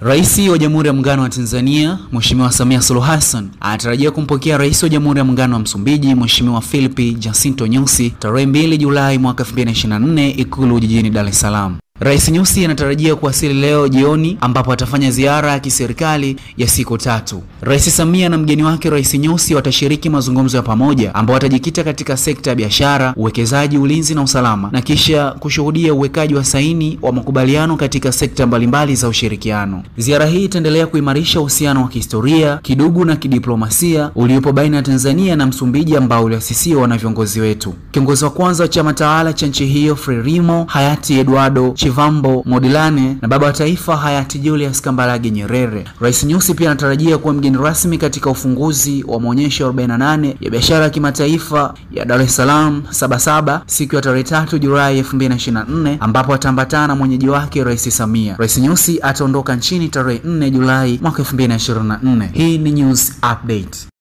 Rais wa Jamhuri ya Muungano wa Tanzania Mheshimiwa Samia Suluhu Hassan anatarajiwa kumpokea Rais wa Jamhuri ya Muungano wa Msumbiji Mheshimiwa Filipe Jacinto Nyusi tarehe 2 Julai mwaka 2024 Ikulu jijini Dar es Salaam. Rais Nyusi anatarajia kuwasili leo jioni ambapo atafanya ziara ya kiserikali ya siku tatu. Rais Samia na mgeni wake Rais Nyusi watashiriki mazungumzo ya pamoja ambao watajikita katika sekta ya biashara, uwekezaji, ulinzi na usalama na kisha kushuhudia uwekaji wa saini wa makubaliano katika sekta mbalimbali za ushirikiano. Ziara hii itaendelea kuimarisha uhusiano wa kihistoria, kidugu na kidiplomasia uliopo baina ya Tanzania na Msumbiji ambao uliasisiwa na viongozi wetu. Kiongozi wa kwanza wa chama tawala cha nchi hiyo Frelimo hayati Eduardo Chivambo Modilane na baba wa taifa hayati Julius Kambarage Nyerere. Rais Nyusi pia anatarajia kuwa mgeni rasmi katika ufunguzi wa maonyesho 48 ya biashara ya kimataifa ya Dar es Salaam Sabasaba siku ya tarehe 3 Julai 2024 ambapo ataambatana na mwenyeji wake Rais Samia. Rais Nyusi ataondoka nchini tarehe 4 Julai mwaka 2024. Hii ni news update.